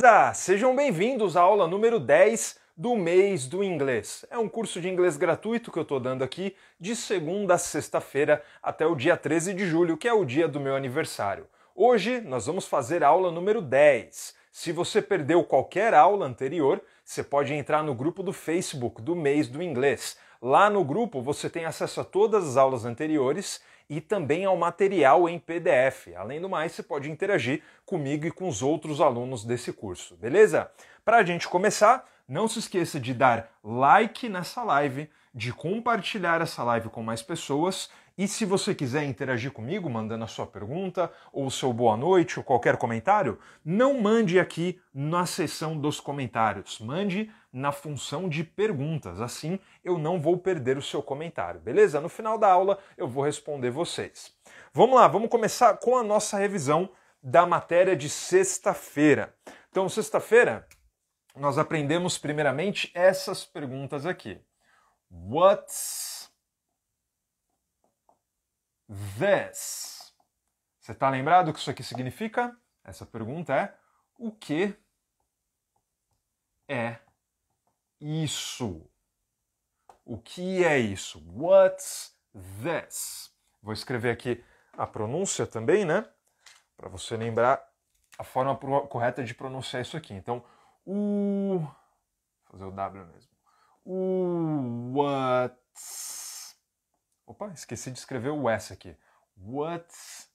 beleza? Sejam bem-vindos à aula número 10 do mês do inglês. É um curso de inglês gratuito que eu estou dando aqui de segunda a sexta-feira até o dia 13 de julho, que é o dia do meu aniversário. Hoje nós vamos fazer a aula número 10. Se você perdeu qualquer aula anterior, você pode entrar no grupo do Facebook do mês do inglês. Lá no grupo você tem acesso a todas as aulas anteriores e também ao material em PDF. Além do mais, você pode interagir comigo e com os outros alunos desse curso, beleza? Para a gente começar, não se esqueça de dar like nessa live, de compartilhar essa live com mais pessoas e se você quiser interagir comigo, mandando a sua pergunta, ou o seu boa noite, ou qualquer comentário, não mande aqui na seção dos comentários. Mande na função de perguntas. Assim eu não vou perder o seu comentário, beleza? No final da aula eu vou responder vocês. Vamos lá, vamos começar com a nossa revisão da matéria de sexta-feira. Então, sexta-feira, nós aprendemos primeiramente essas perguntas aqui. What's this? Você está lembrado o que isso aqui significa? Essa pergunta é: o que é isso? O que é isso? What's this? Vou escrever aqui a pronúncia também, né? Para você lembrar a forma correta de pronunciar isso aqui. Então, o. Vou fazer o W mesmo. O what's Opa, esqueci de escrever o S aqui. What's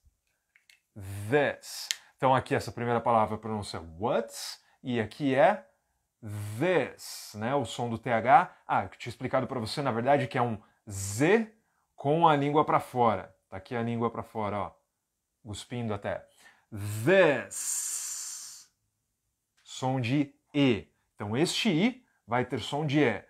this? Então aqui essa primeira palavra pronuncia what's e aqui é this, né? O som do TH. Ah, eu tinha explicado para você, na verdade, que é um Z com a língua para fora. Tá aqui a língua para fora, ó. Guspindo até. This. Som de E. Então este I vai ter som de E.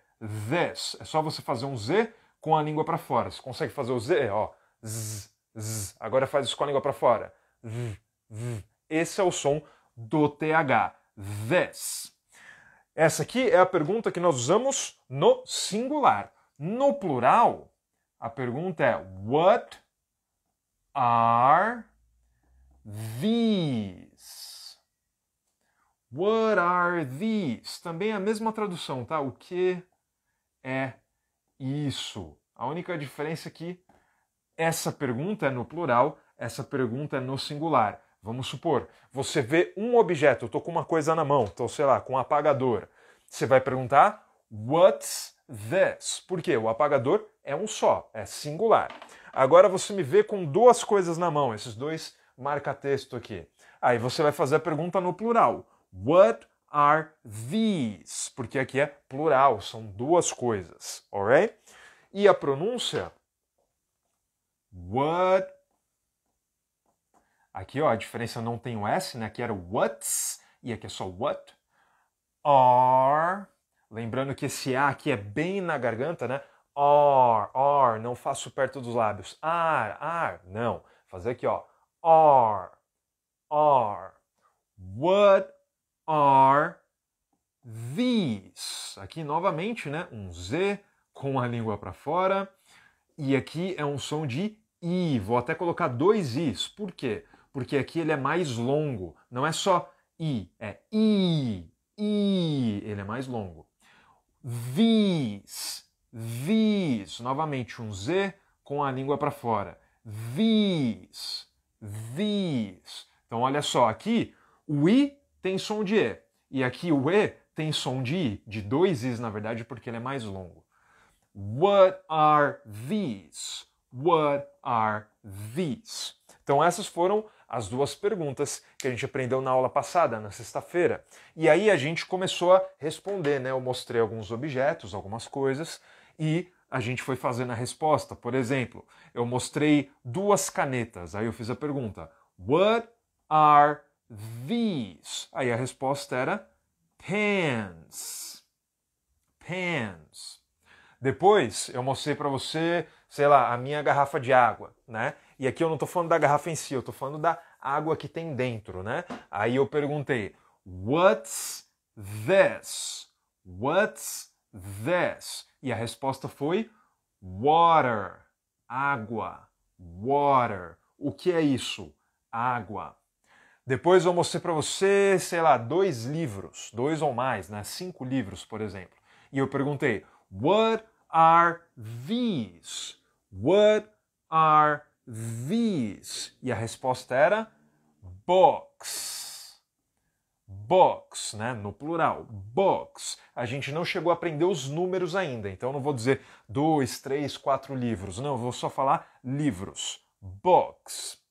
This. É só você fazer um Z com a língua para fora. Você consegue fazer o Z, é, ó. Z, z. Agora faz isso com a língua para fora. V v. Esse é o som do TH. This. Essa aqui é a pergunta que nós usamos no singular. No plural, a pergunta é What are these? What are these? Também é a mesma tradução, tá? O que é isso. A única diferença é que essa pergunta é no plural, essa pergunta é no singular. Vamos supor, você vê um objeto, eu estou com uma coisa na mão, estou, sei lá, com um apagador. Você vai perguntar, what's this? Porque o apagador é um só, é singular. Agora você me vê com duas coisas na mão, esses dois marca-texto aqui. Aí você vai fazer a pergunta no plural. What are these, porque aqui é plural, são duas coisas, alright? E a pronúncia what Aqui, ó, a diferença não tem o S, né? Aqui era what's e aqui é só what. Are. Lembrando que esse A aqui é bem na garganta, né? Are, are, não faço perto dos lábios. Are, are. não. Fazer aqui, ó. Are, are. What are these. Aqui novamente, né, um Z com a língua para fora. E aqui é um som de i. Vou até colocar dois i's. Por quê? Porque aqui ele é mais longo. Não é só i, é i. I, ele é mais longo. These, these, novamente um Z com a língua para fora. These, these. Então olha só, aqui o i tem som de E. E aqui o E tem som de I, de dois Is na verdade, porque ele é mais longo. What are these? What are these? Então essas foram as duas perguntas que a gente aprendeu na aula passada, na sexta-feira. E aí a gente começou a responder, né? Eu mostrei alguns objetos, algumas coisas, e a gente foi fazendo a resposta. Por exemplo, eu mostrei duas canetas. Aí eu fiz a pergunta: What are these? Aí a resposta era pens. Pens. Depois eu mostrei para você, sei lá, a minha garrafa de água, né? E aqui eu não estou falando da garrafa em si, eu estou falando da água que tem dentro, né? Aí eu perguntei, what's this? What's this? E a resposta foi water, água, water. O que é isso? Água. Depois eu mostrei para você, sei lá, dois livros, dois ou mais, né? Cinco livros, por exemplo. E eu perguntei: What are these? What are these? E a resposta era books. Books, né? No plural, books. A gente não chegou a aprender os números ainda, então não vou dizer dois, três, quatro livros. Não, vou só falar livros. Books.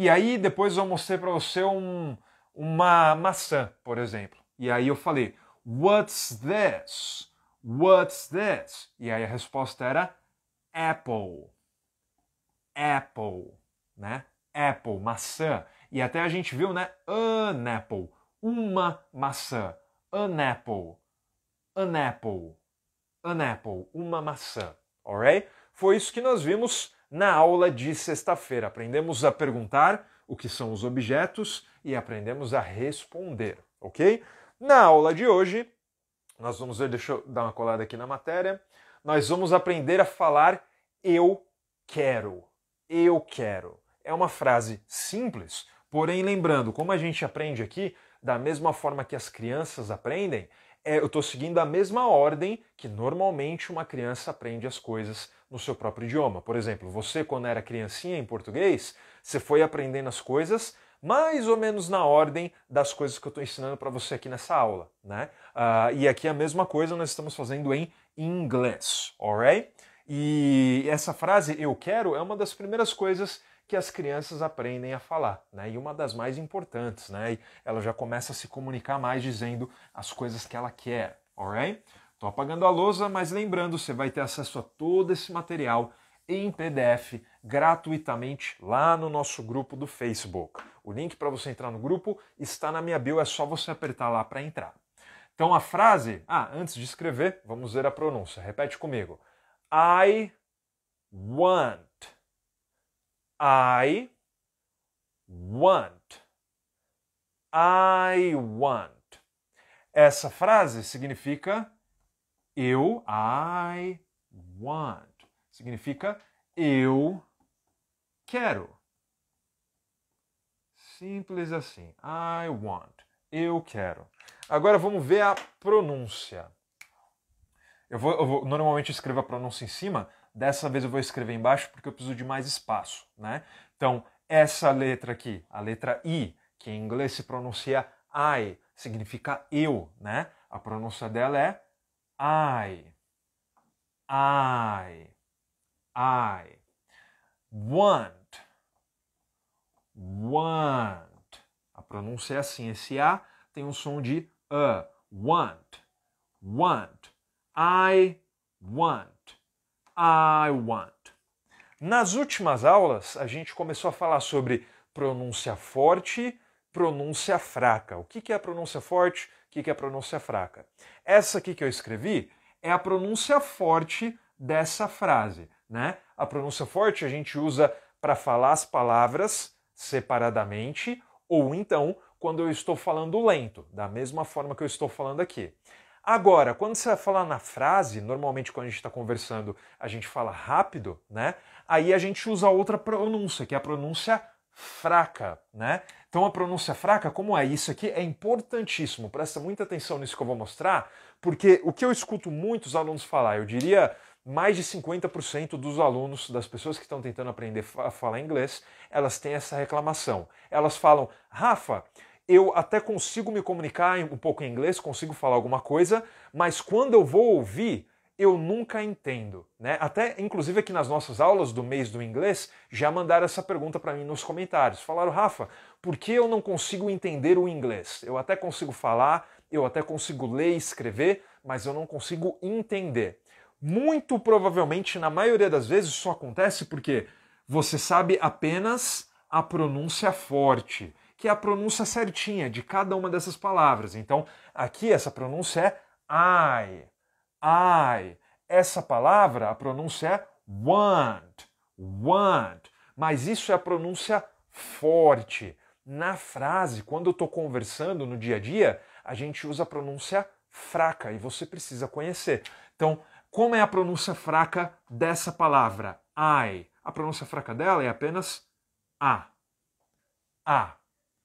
E aí depois eu mostrei para você um, uma maçã, por exemplo. E aí eu falei, What's this? What's this? E aí a resposta era Apple. Apple, né? Apple, maçã. E até a gente viu, né? An apple, uma maçã. An apple, an apple, an apple, uma maçã. Alright? Foi isso que nós vimos na aula de sexta-feira. Aprendemos a perguntar o que são os objetos e aprendemos a responder, ok? Na aula de hoje, nós vamos ver, deixa eu dar uma colada aqui na matéria, nós vamos aprender a falar eu quero. Eu quero. É uma frase simples, porém lembrando, como a gente aprende aqui, da mesma forma que as crianças aprendem, é, eu estou seguindo a mesma ordem que normalmente uma criança aprende as coisas no seu próprio idioma. Por exemplo, você, quando era criancinha em português, você foi aprendendo as coisas mais ou menos na ordem das coisas que eu estou ensinando para você aqui nessa aula, né? Uh, e aqui é a mesma coisa nós estamos fazendo em inglês, alright? E essa frase, eu quero, é uma das primeiras coisas que as crianças aprendem a falar, né? E uma das mais importantes, né? E ela já começa a se comunicar mais dizendo as coisas que ela quer, alright? Tô apagando a lousa, mas lembrando, você vai ter acesso a todo esse material em PDF gratuitamente lá no nosso grupo do Facebook. O link para você entrar no grupo está na minha bio, é só você apertar lá para entrar. Então a frase, ah, antes de escrever, vamos ver a pronúncia. Repete comigo. I want I want. I want. Essa frase significa eu, I want. Significa eu quero. Simples assim. I want. Eu quero. Agora vamos ver a pronúncia. Eu vou, eu vou normalmente escrevo a pronúncia em cima Dessa vez eu vou escrever embaixo porque eu preciso de mais espaço, né? Então, essa letra aqui, a letra I, que em inglês se pronuncia I, significa eu, né? A pronúncia dela é I. I. I. Want. Want. A pronúncia é assim, esse A tem um som de A. Uh. Want. Want. I want. I want. Nas últimas aulas, a gente começou a falar sobre pronúncia forte, pronúncia fraca. O que é a pronúncia forte? O que é a pronúncia fraca? Essa aqui que eu escrevi é a pronúncia forte dessa frase, né? A pronúncia forte a gente usa para falar as palavras separadamente ou então quando eu estou falando lento, da mesma forma que eu estou falando aqui. Agora, quando você vai falar na frase, normalmente quando a gente está conversando, a gente fala rápido, né? Aí a gente usa outra pronúncia, que é a pronúncia fraca, né? Então a pronúncia fraca, como é? Isso aqui é importantíssimo. Presta muita atenção nisso que eu vou mostrar, porque o que eu escuto muitos alunos falar, eu diria mais de 50% dos alunos, das pessoas que estão tentando aprender a falar inglês, elas têm essa reclamação. Elas falam, Rafa, eu até consigo me comunicar um pouco em inglês, consigo falar alguma coisa, mas quando eu vou ouvir, eu nunca entendo, né? Até inclusive aqui nas nossas aulas do mês do inglês, já mandaram essa pergunta para mim nos comentários. Falaram: "Rafa, por que eu não consigo entender o inglês? Eu até consigo falar, eu até consigo ler e escrever, mas eu não consigo entender." Muito provavelmente, na maioria das vezes, isso acontece porque você sabe apenas a pronúncia forte que é a pronúncia certinha de cada uma dessas palavras. Então, aqui essa pronúncia é I, I. Essa palavra, a pronúncia é want, want. Mas isso é a pronúncia forte. Na frase, quando eu estou conversando no dia a dia, a gente usa a pronúncia fraca e você precisa conhecer. Então, como é a pronúncia fraca dessa palavra? I. A pronúncia fraca dela é apenas a. A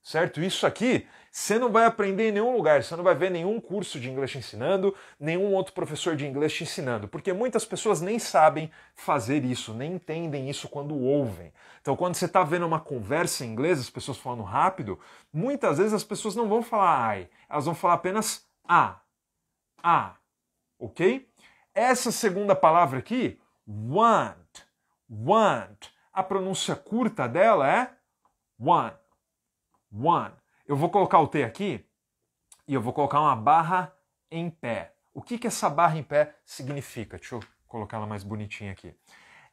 certo? Isso aqui você não vai aprender em nenhum lugar, você não vai ver nenhum curso de inglês te ensinando, nenhum outro professor de inglês te ensinando, porque muitas pessoas nem sabem fazer isso, nem entendem isso quando ouvem. Então, quando você está vendo uma conversa em inglês, as pessoas falando rápido, muitas vezes as pessoas não vão falar ai, elas vão falar apenas a, a, ok? Essa segunda palavra aqui, want, want, a pronúncia curta dela é want one. Eu vou colocar o T aqui e eu vou colocar uma barra em pé. O que, que essa barra em pé significa? Deixa eu colocar ela mais bonitinha aqui.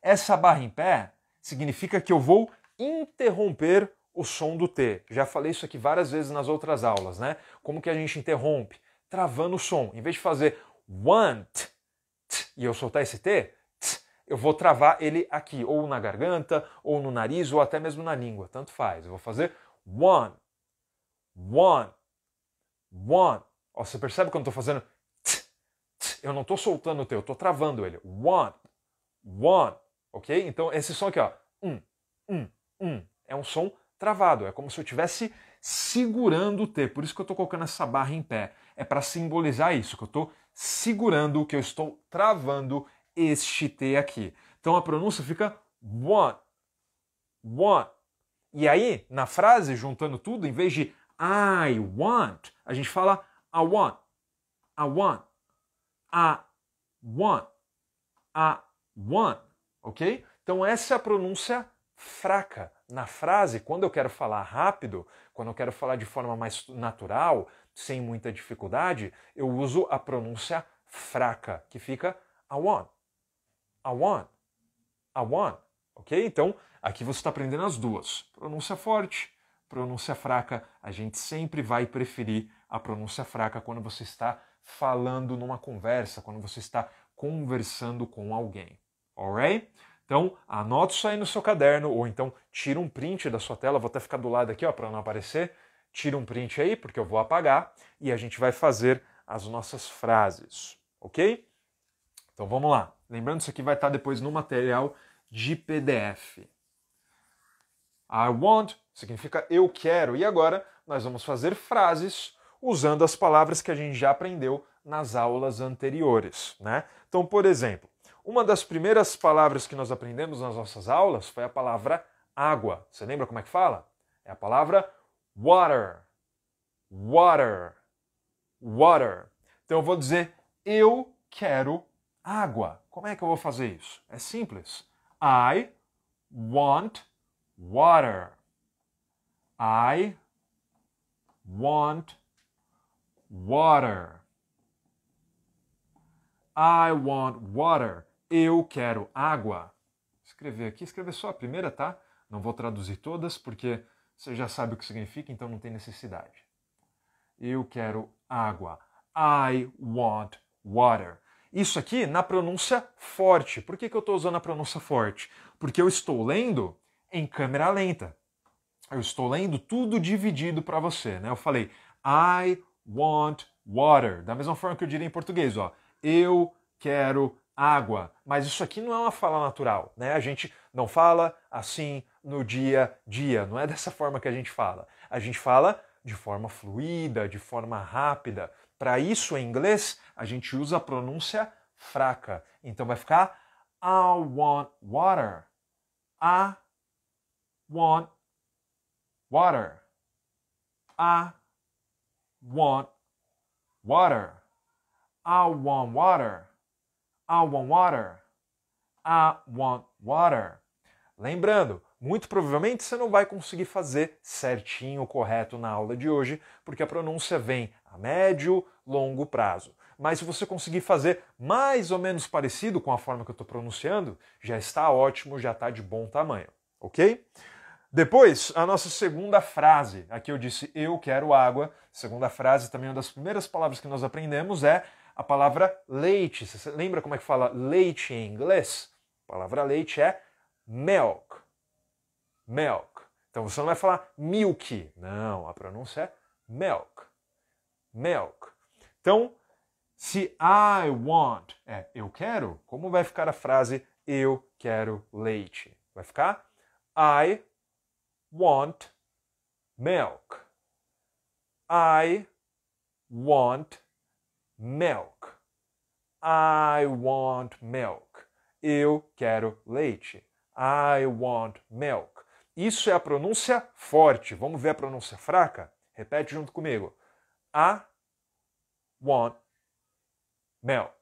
Essa barra em pé significa que eu vou interromper o som do T. Já falei isso aqui várias vezes nas outras aulas, né? Como que a gente interrompe? Travando o som. Em vez de fazer one t, t, e eu soltar esse T, t, eu vou travar ele aqui, ou na garganta, ou no nariz, ou até mesmo na língua. Tanto faz. Eu vou fazer one, one, one. Ó, você percebe quando eu tô fazendo t, t, eu não tô soltando o T, eu tô travando ele. One, one, ok? Então esse som aqui, ó, um, um, um, é um som travado, é como se eu tivesse segurando o T. Por isso que eu estou colocando essa barra em pé. É para simbolizar isso, que eu estou segurando, que eu estou travando este T aqui. Então a pronúncia fica one, one, e aí, na frase, juntando tudo, em vez de I want, a gente fala I want, I want, I want, I want, ok? Então essa é a pronúncia fraca. Na frase, quando eu quero falar rápido, quando eu quero falar de forma mais natural, sem muita dificuldade, eu uso a pronúncia fraca, que fica I want, I want, I want ok? Então, aqui você está aprendendo as duas. Pronúncia forte, pronúncia fraca. A gente sempre vai preferir a pronúncia fraca quando você está falando numa conversa, quando você está conversando com alguém, alright? Então, anota isso aí no seu caderno, ou então tira um print da sua tela, vou até ficar do lado aqui, ó, para não aparecer. Tira um print aí, porque eu vou apagar, e a gente vai fazer as nossas frases, ok? Então vamos lá. Lembrando, isso aqui vai estar tá depois no material de PDF. I want significa eu quero. E agora nós vamos fazer frases usando as palavras que a gente já aprendeu nas aulas anteriores, né? Então, por exemplo, uma das primeiras palavras que nós aprendemos nas nossas aulas foi a palavra água. Você lembra como é que fala? É a palavra water. Water. Water. Então eu vou dizer eu quero água. Como é que eu vou fazer isso? É simples. I want water. I want water. I want water. Eu quero água. Escrever aqui, escrever só a primeira, tá? Não vou traduzir todas porque você já sabe o que significa, então não tem necessidade. Eu quero água. I want water. Isso aqui na pronúncia forte. Por que, que eu estou usando a pronúncia forte? Porque eu estou lendo em câmera lenta. Eu estou lendo tudo dividido para você. Né? Eu falei I want water. Da mesma forma que eu diria em português, ó. Eu quero água. Mas isso aqui não é uma fala natural, né? A gente não fala assim no dia a dia, não é dessa forma que a gente fala. A gente fala de forma fluida, de forma rápida. Para isso, em inglês, a gente usa a pronúncia fraca. Então vai ficar I want water. I want water. I want water. I want water. I want water. I want water. Lembrando, muito provavelmente você não vai conseguir fazer certinho, correto na aula de hoje, porque a pronúncia vem a médio, longo prazo. Mas se você conseguir fazer mais ou menos parecido com a forma que eu estou pronunciando, já está ótimo, já está de bom tamanho, ok? Depois, a nossa segunda frase. Aqui eu disse eu quero água. Segunda frase, também uma das primeiras palavras que nós aprendemos é a palavra leite. Você lembra como é que fala leite em inglês? A palavra leite é milk. Milk. Então você não vai falar milk. Não, a pronúncia é milk. Milk. Então, se I want é eu quero, como vai ficar a frase eu quero leite? Vai ficar I want milk. I want milk. I want milk. Eu quero leite. I want milk. Isso é a pronúncia forte. Vamos ver a pronúncia fraca? Repete junto comigo. I want milk.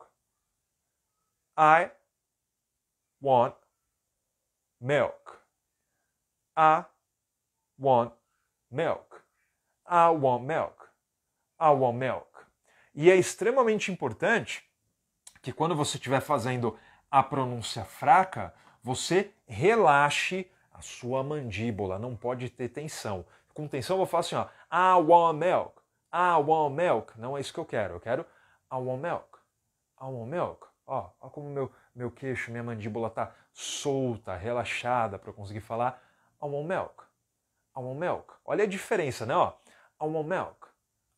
I want milk. I want milk. I want milk. I want milk. E é extremamente importante que quando você estiver fazendo a pronúncia fraca, você relaxe a sua mandíbula, não pode ter tensão. Com tensão eu vou falar assim, ó, I want milk, I want milk. Não é isso que eu quero, eu quero I want milk, I want milk. Ó, ó como meu, meu queixo, minha mandíbula tá solta, relaxada para conseguir falar I want milk, I want milk. Olha a diferença, né? Ó, I want milk,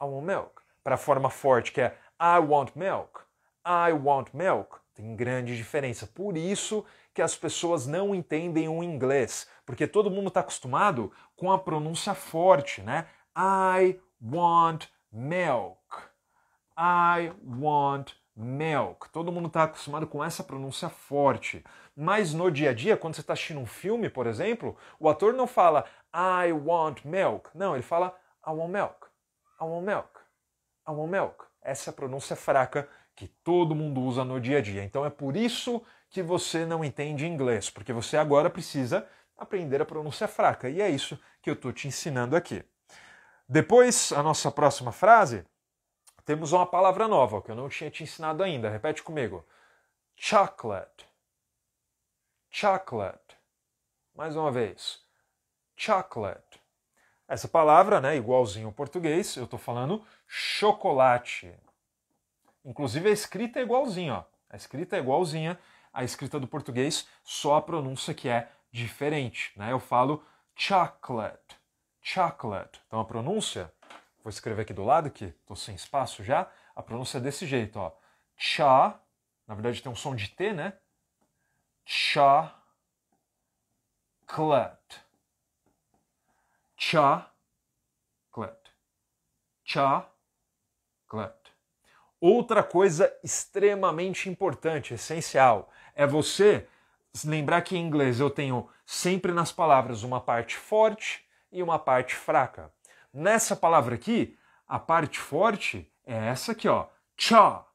I want milk. Para a forma forte que é I want milk, I want milk. Tem grande diferença. Por isso que as pessoas não entendem o inglês, porque todo mundo está acostumado com a pronúncia forte, né? I want milk. I want milk. Todo mundo está acostumado com essa pronúncia forte. Mas no dia a dia, quando você está assistindo um filme, por exemplo, o ator não fala I want milk. Não, ele fala I want milk. I want milk. I want milk. Essa é a pronúncia fraca que todo mundo usa no dia a dia. Então é por isso que você não entende inglês, porque você agora precisa aprender a pronúncia fraca. E é isso que eu estou te ensinando aqui. Depois, a nossa próxima frase, temos uma palavra nova que eu não tinha te ensinado ainda. Repete comigo: chocolate. Chocolate. Mais uma vez. Chocolate. Essa palavra, né, igualzinho ao português, eu estou falando chocolate. Inclusive a escrita é igualzinha, ó. A escrita é igualzinha, a escrita do português, só a pronúncia que é diferente. Né? Eu falo chocolate, chocolate. Então a pronúncia, vou escrever aqui do lado, que estou sem espaço já, a pronúncia é desse jeito, ó. Cha, na verdade tem um som de T, né? Cha, clat. Cha, clat. Cha, clat. Outra coisa extremamente importante, essencial, é você lembrar que em inglês eu tenho sempre nas palavras uma parte forte e uma parte fraca. Nessa palavra aqui, a parte forte é essa aqui, ó. Cha.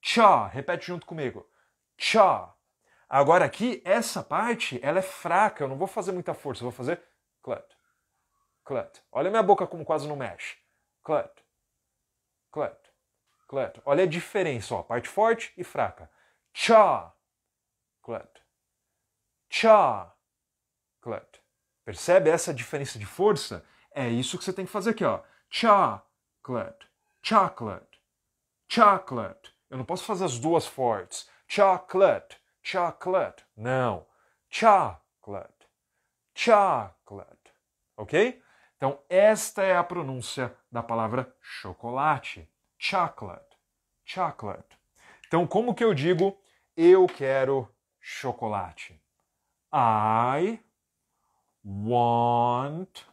Cha. Repete junto comigo. Cha. Agora aqui, essa parte, ela é fraca. Eu não vou fazer muita força. Eu vou fazer clut. Clut. Olha minha boca como quase não mexe. Clut. Clut. Clut. Olha a diferença, ó. Parte forte e fraca. Cha clat. Tchá, clat. Percebe essa diferença de força? É isso que você tem que fazer aqui, ó. Chocolate, chocolate, chocolate. Eu não posso fazer as duas fortes. Chocolate, chocolate. Não. Chocolate, chocolate. Ok? Então, esta é a pronúncia da palavra chocolate. Chocolate, chocolate. Então, como que eu digo eu quero chocolate. I want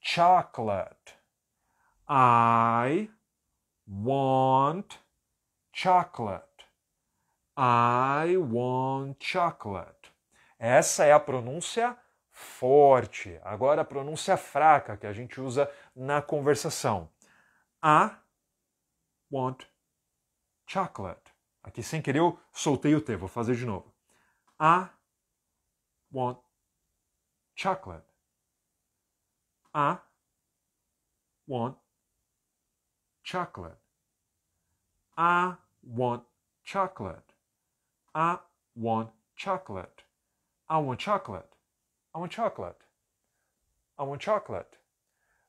chocolate. I want chocolate. I want chocolate. Essa é a pronúncia forte. Agora a pronúncia fraca que a gente usa na conversação. I want chocolate. Aqui sem querer eu soltei o T, vou fazer de novo. I want chocolate. I want chocolate. I want chocolate. I want chocolate. I want chocolate. I want chocolate. I want chocolate.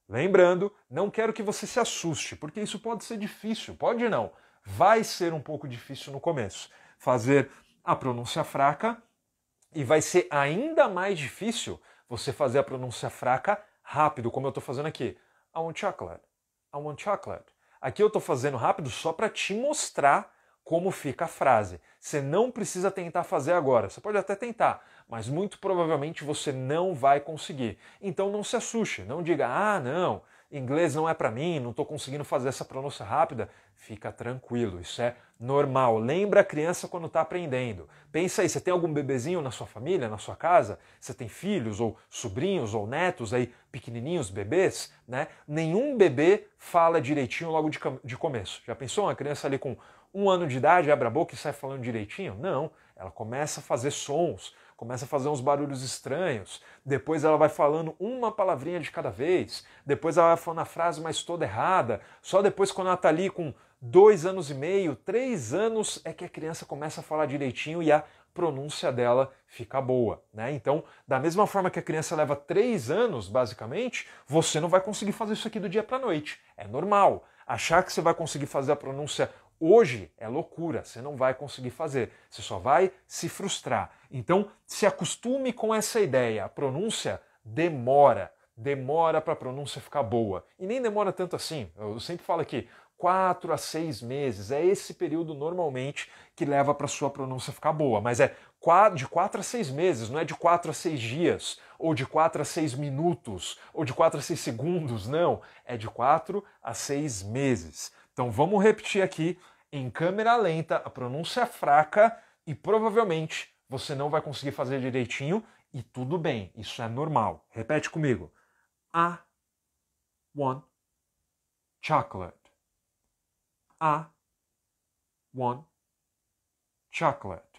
Lembrando, não quero que você se assuste, porque isso pode ser difícil, pode não. Vai ser um pouco difícil no começo. Fazer a pronúncia fraca e vai ser ainda mais difícil você fazer a pronúncia fraca rápido, como eu estou fazendo aqui. I want chocolate. I want chocolate. Aqui eu estou fazendo rápido só para te mostrar como fica a frase. Você não precisa tentar fazer agora. Você pode até tentar, mas muito provavelmente você não vai conseguir. Então não se assuste, não diga: "Ah, não, inglês não é para mim, não estou conseguindo fazer essa pronúncia rápida, fica tranquilo, isso é normal. Lembra a criança quando está aprendendo. Pensa aí, você tem algum bebezinho na sua família, na sua casa? Você tem filhos ou sobrinhos ou netos aí, pequenininhos, bebês, né? Nenhum bebê fala direitinho logo de, de começo. Já pensou uma criança ali com um ano de idade abre a boca e sai falando direitinho? Não, ela começa a fazer sons, começa a fazer uns barulhos estranhos, depois ela vai falando uma palavrinha de cada vez, depois ela vai falando a frase mas toda errada, só depois quando ela está ali com dois anos e meio, três anos, é que a criança começa a falar direitinho e a pronúncia dela fica boa, né? Então, da mesma forma que a criança leva três anos, basicamente, você não vai conseguir fazer isso aqui do dia para noite. É normal. Achar que você vai conseguir fazer a pronúncia Hoje é loucura, você não vai conseguir fazer, você só vai se frustrar. Então, se acostume com essa ideia. A pronúncia demora, demora para a pronúncia ficar boa. E nem demora tanto assim. Eu sempre falo aqui, quatro a seis meses. É esse período normalmente que leva para sua pronúncia ficar boa, mas é de quatro a seis meses, não é de quatro a seis dias, ou de quatro a seis minutos, ou de quatro a seis segundos, não. É de quatro a seis meses. Então vamos repetir aqui em câmera lenta, a pronúncia é fraca e provavelmente você não vai conseguir fazer direitinho e tudo bem, isso é normal. Repete comigo. I want chocolate. I want chocolate.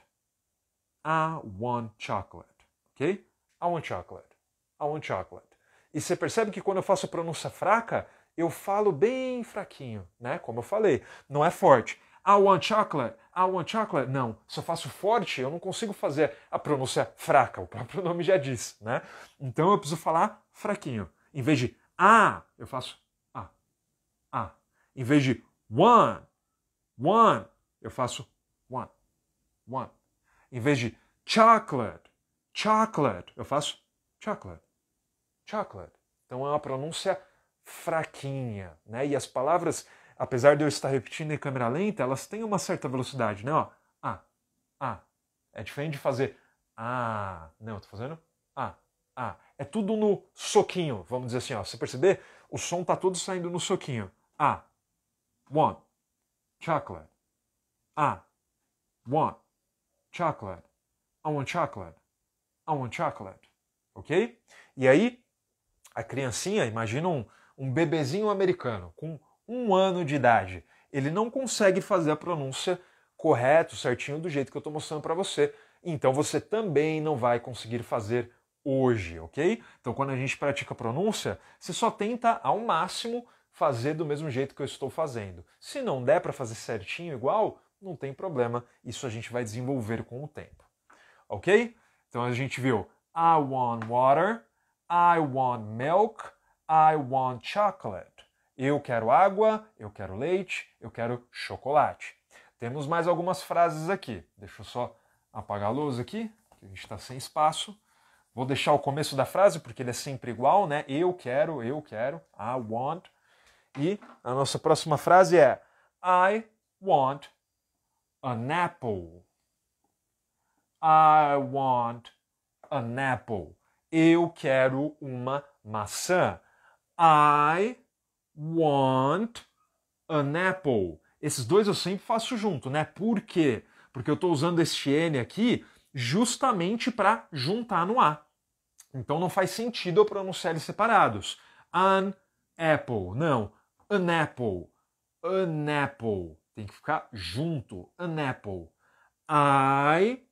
I want chocolate. Ok? I want chocolate. I want chocolate. E você percebe que quando eu faço a pronúncia fraca, eu falo bem fraquinho, né? Como eu falei, não é forte. I want chocolate, I want chocolate. Não, se eu faço forte, eu não consigo fazer a pronúncia fraca, o próprio nome já diz, né? Então eu preciso falar fraquinho. Em vez de ah, eu faço ah, ah. Em vez de one, one, eu faço one, one. Em vez de chocolate, chocolate, eu faço chocolate, chocolate. Então é uma pronúncia fraca fraquinha, né? E as palavras, apesar de eu estar repetindo em câmera lenta, elas têm uma certa velocidade, né? Ó, ah, ah. É diferente de fazer ah, não, eu tô fazendo ah, ah. É tudo no soquinho, vamos dizer assim, ó. Você perceber? O som tá todo saindo no soquinho. Ah, one, chocolate. Ah, one, chocolate. I want chocolate. I want chocolate. Ok? E aí, a criancinha, imagina um, um bebezinho americano com um ano de idade, ele não consegue fazer a pronúncia correto, certinho, do jeito que eu estou mostrando para você. Então você também não vai conseguir fazer hoje, ok? Então quando a gente pratica pronúncia, você só tenta ao máximo fazer do mesmo jeito que eu estou fazendo. Se não der para fazer certinho igual, não tem problema, isso a gente vai desenvolver com o tempo. OK? Então a gente viu I want water, I want milk, I want chocolate. Eu quero água, eu quero leite, eu quero chocolate. Temos mais algumas frases aqui. Deixa eu só apagar a luz aqui, que a gente está sem espaço. Vou deixar o começo da frase, porque ele é sempre igual, né? Eu quero, eu quero, I want. E a nossa próxima frase é I want an apple. I want an apple. Eu quero uma maçã. I want an apple. Esses dois eu sempre faço junto, né? Por quê? Porque eu estou usando este N aqui justamente para juntar no A. Então não faz sentido eu pronunciar eles separados. An apple. Não. An apple. An apple. Tem que ficar junto. An apple. I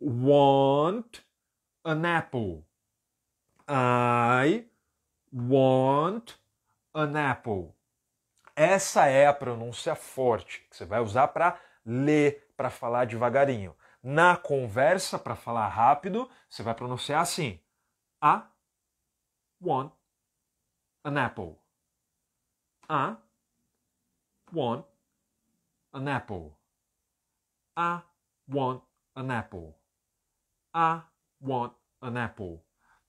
want an apple. I want an apple. Essa é a pronúncia forte que você vai usar para ler, para falar devagarinho. Na conversa, para falar rápido, você vai pronunciar assim: I want an apple. I want an apple. I want an apple. I want an apple.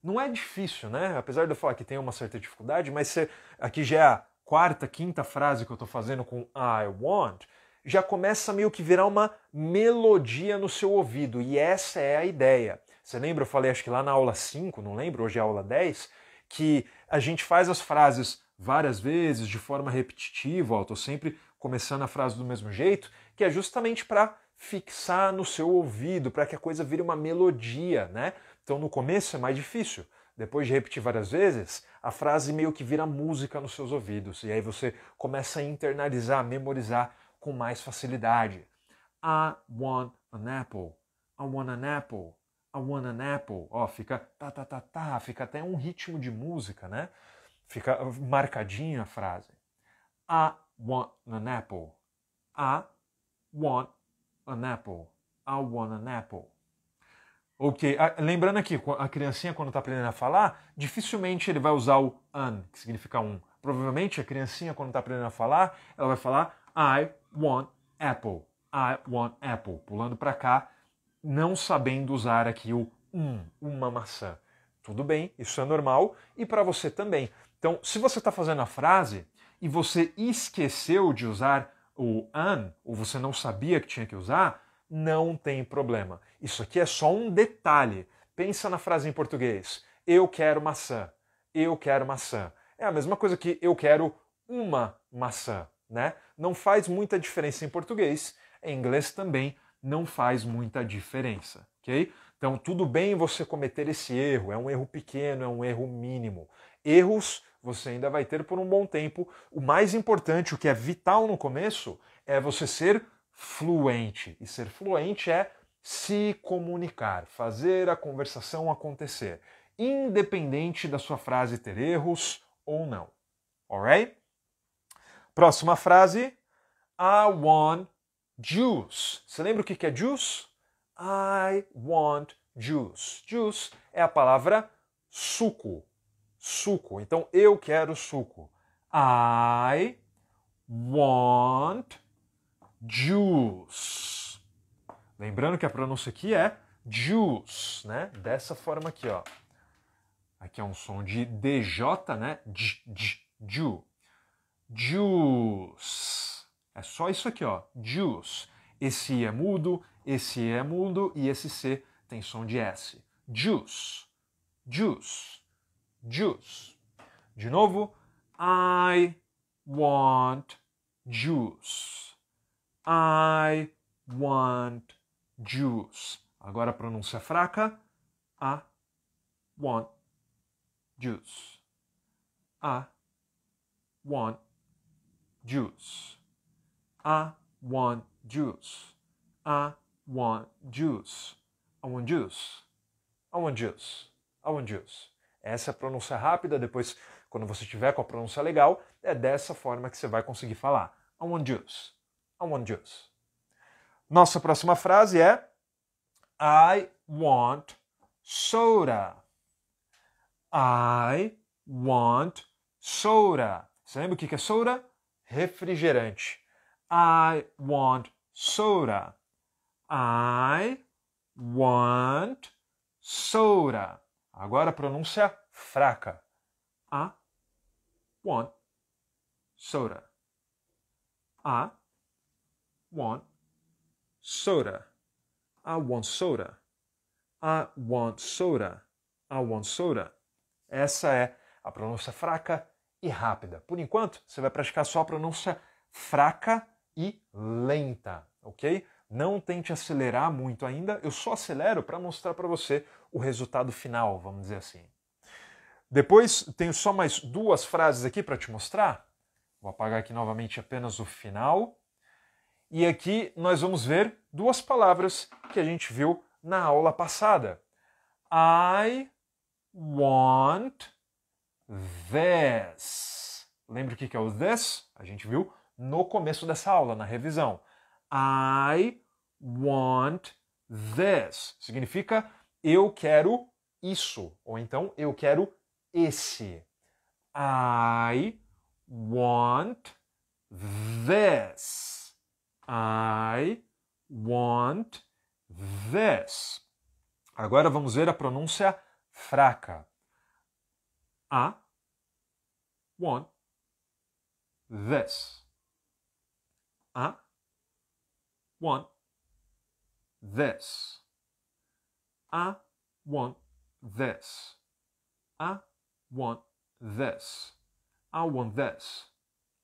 Não é difícil, né? Apesar de eu falar que tem uma certa dificuldade, mas se aqui já é a quarta, quinta frase que eu estou fazendo com I want, já começa meio que virar uma melodia no seu ouvido, e essa é a ideia. Você lembra, eu falei acho que lá na aula 5, não lembro, hoje é a aula 10, que a gente faz as frases várias vezes, de forma repetitiva, ó, tô sempre começando a frase do mesmo jeito, que é justamente para fixar no seu ouvido, para que a coisa vire uma melodia, né? Então no começo é mais difícil. Depois de repetir várias vezes, a frase meio que vira música nos seus ouvidos e aí você começa a internalizar, a memorizar com mais facilidade. I want an apple. I want an apple. I want an apple. Ó, fica tá tá tá tá, fica até um ritmo de música, né? Fica marcadinha a frase. I want an apple. I want an apple. I want an apple. Ok, ah, lembrando aqui, a criancinha quando está aprendendo a falar, dificilmente ele vai usar o an, que significa um. Provavelmente a criancinha quando está aprendendo a falar, ela vai falar I want apple, I want apple, pulando para cá, não sabendo usar aqui o um, uma maçã. Tudo bem, isso é normal e para você também. Então, se você está fazendo a frase e você esqueceu de usar o an, ou você não sabia que tinha que usar, não tem problema. Isso aqui é só um detalhe. Pensa na frase em português: eu quero maçã. Eu quero maçã. É a mesma coisa que eu quero uma maçã, né? Não faz muita diferença em português, em inglês também não faz muita diferença, OK? Então, tudo bem você cometer esse erro, é um erro pequeno, é um erro mínimo. Erros você ainda vai ter por um bom tempo. O mais importante, o que é vital no começo, é você ser fluente. E ser fluente é se comunicar, fazer a conversação acontecer, independente da sua frase ter erros ou não. Alright? Próxima frase. I want juice. Você lembra o que é juice? I want juice. Juice é a palavra suco. Suco. Então eu quero suco. I want Jews. Lembrando que a pronúncia aqui é Jews, né? Dessa forma aqui, ó. Aqui é um som de DJ, né? J, j, Jew. Jews. É só isso aqui, ó. Jews. Esse I é mudo, esse I é mudo e esse C tem som de S. Jews. Jews. Jews. De novo, I want juice. I want juice. Agora a pronúncia é fraca. I want juice. I want juice. I want juice. I want juice. I want juice. I want juice. I want juice. Essa é a pronúncia rápida, depois, quando você tiver com a pronúncia legal, é dessa forma que você vai conseguir falar. I want juice. I want juice. Nossa próxima frase é I want soda. I want soda. Você lembra o que é soda? Refrigerante. I want soda. I want soda. Agora a pronúncia fraca. I want soda. I want soda. I want soda. I want soda. I want soda. Essa é a pronúncia fraca e rápida. Por enquanto, você vai praticar só a pronúncia fraca e lenta, ok? Não tente acelerar muito ainda. Eu só acelero para mostrar para você o resultado final, vamos dizer assim. Depois tenho só mais duas frases aqui para te mostrar. Vou apagar aqui novamente apenas o final e aqui nós vamos ver duas palavras que a gente viu na aula passada. I want this. Lembra o que é o this? A gente viu no começo dessa aula, na revisão. I want this. Significa eu quero isso. Ou então eu quero esse. I want this. I want this. Agora vamos ver a pronúncia fraca. I want this. I want this. I want this. I want this. I want this.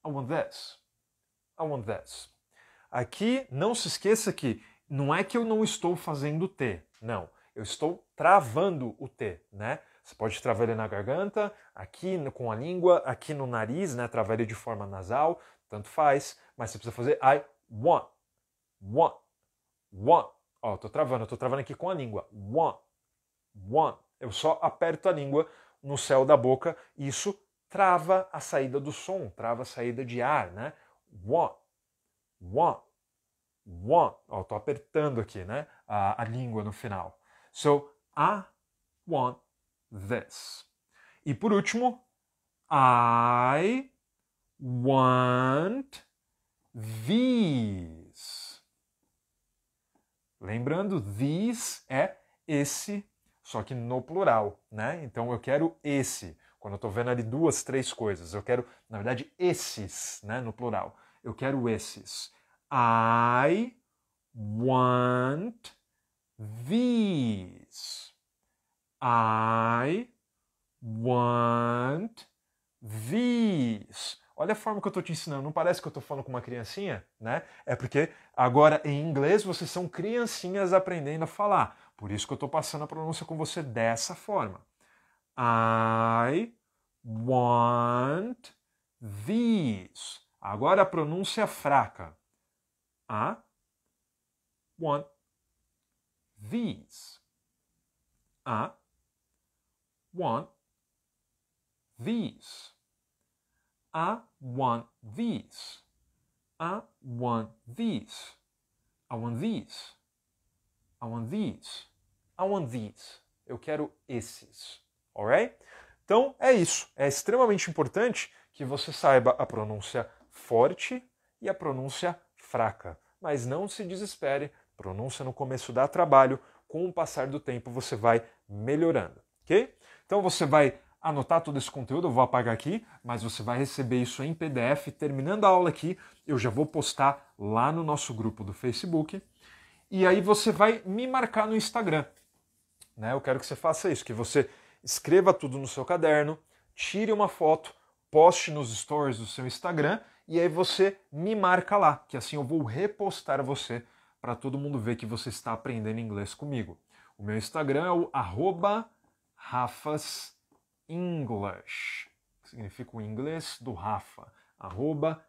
I want this. I want this. Aqui, não se esqueça que não é que eu não estou fazendo T, não. Eu estou travando o T, né? Você pode travar ele na garganta, aqui com a língua, aqui no nariz, né? Travar ele de forma nasal, tanto faz. Mas você precisa fazer I want, want, want. Ó, tô travando, eu tô travando aqui com a língua. Want, want. Eu só aperto a língua no céu da boca, isso trava a saída do som, trava a saída de ar, né? Want, want, want. Ó, oh, tô apertando aqui, né? A, a língua no final. So, I want this. E por último, I want these. Lembrando, these é esse, só que no plural, né? Então eu quero esse. Quando eu estou vendo ali duas, três coisas, eu quero, na verdade, esses, né, no plural. Eu quero esses. I want these. I want these. Olha a forma que eu estou te ensinando. Não parece que eu estou falando com uma criancinha, né? É porque agora em inglês vocês são criancinhas aprendendo a falar. Por isso que eu estou passando a pronúncia com você dessa forma. I want these. Agora a pronúncia é fraca. I want these. I want these. I want these. I want these. I want these. I want these. I want these. Eu quero esses. Alright? Então é isso. É extremamente importante que você saiba a pronúncia forte e a pronúncia fraca. Mas não se desespere, pronúncia no começo dá trabalho, com o passar do tempo você vai melhorando, ok? Então você vai anotar todo esse conteúdo, eu vou apagar aqui, mas você vai receber isso em PDF. Terminando a aula aqui, eu já vou postar lá no nosso grupo do Facebook. E aí você vai me marcar no Instagram. Né? Eu quero que você faça isso, que você escreva tudo no seu caderno, tire uma foto, poste nos stories do seu Instagram e aí você me marca lá, que assim eu vou repostar você para todo mundo ver que você está aprendendo inglês comigo. O meu Instagram é o rafasenglish, que significa o inglês do Rafa,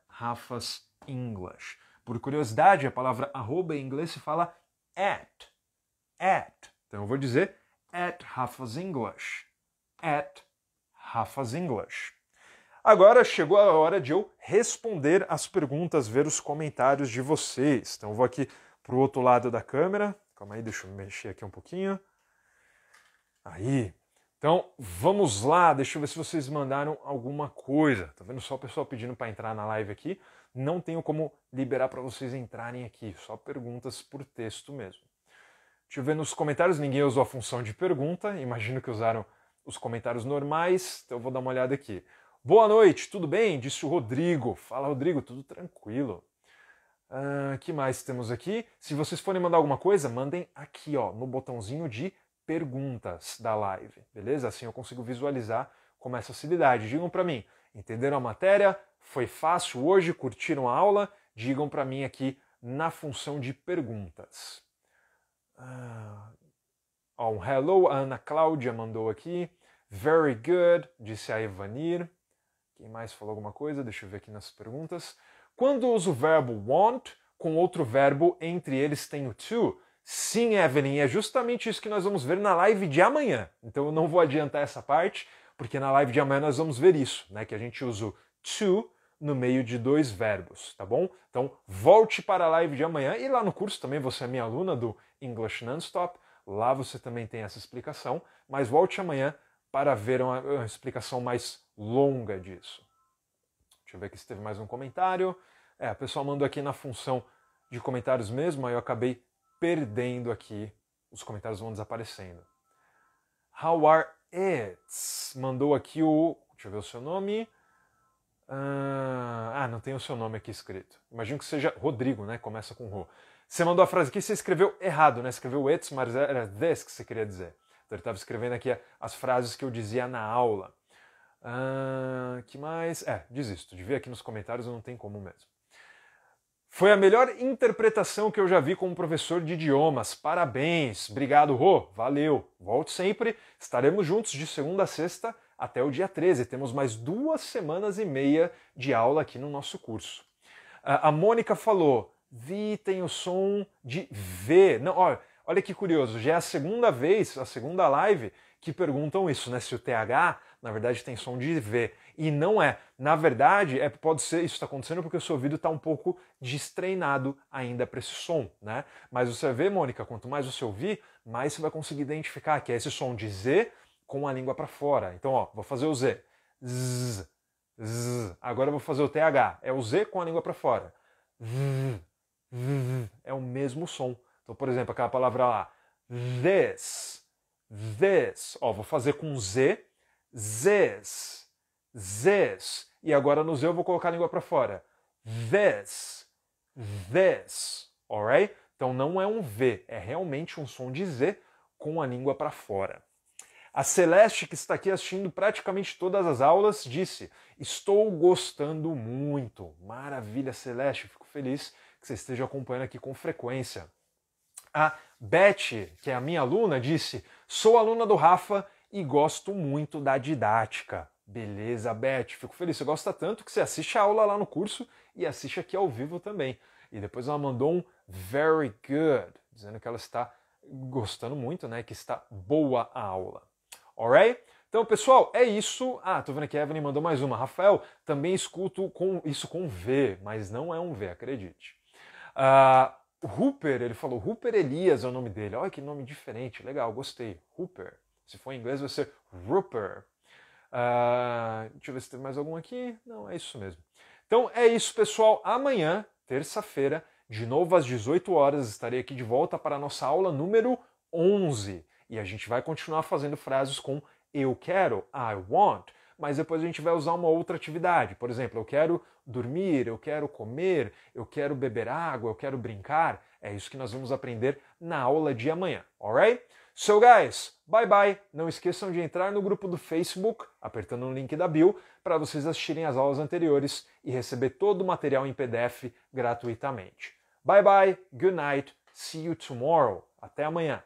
rafasenglish. Por curiosidade, a palavra arroba em inglês se fala at, at. Então eu vou dizer at Rafa's English, at Rafa's English. Agora chegou a hora de eu responder as perguntas, ver os comentários de vocês. Então vou aqui para o outro lado da câmera. Calma aí, deixa eu mexer aqui um pouquinho. Aí. Então vamos lá, deixa eu ver se vocês mandaram alguma coisa. Tá vendo só o pessoal pedindo para entrar na live aqui? Não tenho como liberar para vocês entrarem aqui, só perguntas por texto mesmo. Deixa eu ver nos comentários, ninguém usou a função de pergunta, imagino que usaram os comentários normais, então eu vou dar uma olhada aqui. Boa noite, tudo bem? Disse o Rodrigo. Fala, Rodrigo, tudo tranquilo. Uh, que mais temos aqui? Se vocês forem mandar alguma coisa, mandem aqui, ó, no botãozinho de perguntas da live, beleza? Assim eu consigo visualizar com mais facilidade. Digam para mim, entenderam a matéria? Foi fácil hoje? Curtiram a aula? Digam para mim aqui na função de perguntas. Uh, ó, um hello, a Ana Cláudia mandou aqui. Very good, disse a Evanir. Quem mais falou alguma coisa? Deixa eu ver aqui nas perguntas. Quando uso o verbo want com outro verbo, entre eles tem o to. Sim, Evelyn, é justamente isso que nós vamos ver na live de amanhã. Então eu não vou adiantar essa parte, porque na live de amanhã nós vamos ver isso, né? Que a gente usa o to no meio de dois verbos, tá bom? Então volte para a live de amanhã e lá no curso também você é minha aluna do English Nonstop, lá você também tem essa explicação, mas volte amanhã para ver uma, uma explicação mais longa disso. Deixa eu ver aqui se teve mais um comentário. É, o pessoal mandou aqui na função de comentários mesmo, aí eu acabei perdendo aqui. Os comentários vão desaparecendo. How are it? Mandou aqui o. Deixa eu ver o seu nome. Ah, ah, não tem o seu nome aqui escrito. Imagino que seja Rodrigo, né? Começa com Ro. Você mandou a frase aqui, você escreveu errado, né? Escreveu it's, mas era this que você queria dizer. Então ele estava escrevendo aqui as frases que eu dizia na aula. Ah, que mais? É, desisto. De ver aqui nos comentários não tem como mesmo. Foi a melhor interpretação que eu já vi como professor de idiomas. Parabéns. Obrigado, Rô. Valeu. volto sempre. Estaremos juntos de segunda a sexta até o dia 13. Temos mais duas semanas e meia de aula aqui no nosso curso. Ah, a Mônica falou: Vi tem o som de V. Não, olha, olha que curioso. Já é a segunda vez, a segunda live, que perguntam isso, né? Se o TH na verdade, tem som de V. E não é. Na verdade, é, pode ser isso está acontecendo porque o seu ouvido está um pouco destreinado ainda para esse som, né? Mas você vê, Mônica, quanto mais você ouvir, mais você vai conseguir identificar que é esse som de Z com a língua para fora. Então, ó, vou fazer o Z. Z, z. Agora eu vou fazer o TH. É o Z com a língua para fora. Z, z, é o mesmo som. Então, por exemplo, aquela palavra lá, this, this. Ó, vou fazer com Z This. This. E agora no Z eu vou colocar a língua para fora. This. This. Alright? Então não é um V, é realmente um som de Z com a língua para fora. A Celeste, que está aqui assistindo praticamente todas as aulas, disse: Estou gostando muito. Maravilha, Celeste, fico feliz que você esteja acompanhando aqui com frequência. A Beth, que é a minha aluna, disse: Sou aluna do Rafa e gosto muito da didática. Beleza, Beth? Fico feliz. Você gosta tanto que você assiste a aula lá no curso e assiste aqui ao vivo também. E depois ela mandou um very good, dizendo que ela está gostando muito, né? Que está boa a aula. Alright? Então, pessoal, é isso. Ah, tô vendo que a Evelyn mandou mais uma. Rafael, também escuto com isso com V, mas não é um V, acredite. Uh, ah, Hooper, ele falou, Hooper Elias é o nome dele. Olha que nome diferente, legal, gostei. Hooper. Se for em inglês, vai ser Rupert. Uh, deixa eu ver se tem mais algum aqui. Não, é isso mesmo. Então é isso, pessoal. Amanhã, terça-feira, de novo às 18 horas, estarei aqui de volta para a nossa aula número 11. E a gente vai continuar fazendo frases com eu quero, I want, mas depois a gente vai usar uma outra atividade. Por exemplo, eu quero dormir, eu quero comer, eu quero beber água, eu quero brincar. É isso que nós vamos aprender na aula de amanhã, alright? So, guys, bye bye. Não esqueçam de entrar no grupo do Facebook, apertando o link da bio, para vocês assistirem às aulas anteriores e receber todo o material em PDF gratuitamente. Bye bye, good night, see you tomorrow. Até amanhã.